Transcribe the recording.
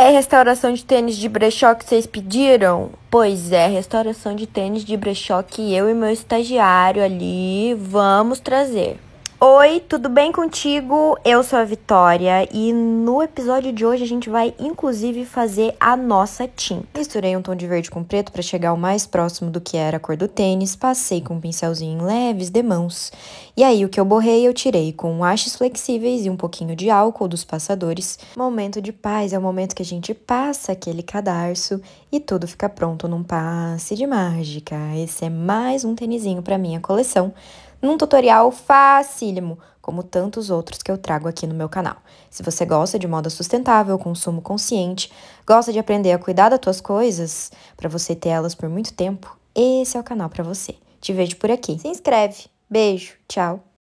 É restauração de tênis de brechó que vocês pediram? Pois é, restauração de tênis de brechó que eu e meu estagiário ali vamos trazer. Oi, tudo bem contigo? Eu sou a Vitória e no episódio de hoje a gente vai inclusive fazer a nossa tinta. Misturei um tom de verde com preto para chegar o mais próximo do que era a cor do tênis, passei com um pincelzinho em leves mãos. E aí o que eu borrei eu tirei com hastes flexíveis e um pouquinho de álcool dos passadores. Momento de paz é o momento que a gente passa aquele cadarço e tudo fica pronto num passe de mágica. Esse é mais um tênisinho para minha coleção num tutorial facílimo, como tantos outros que eu trago aqui no meu canal. Se você gosta de moda sustentável, consumo consciente, gosta de aprender a cuidar das tuas coisas para você ter elas por muito tempo, esse é o canal para você. Te vejo por aqui. Se inscreve. Beijo. Tchau.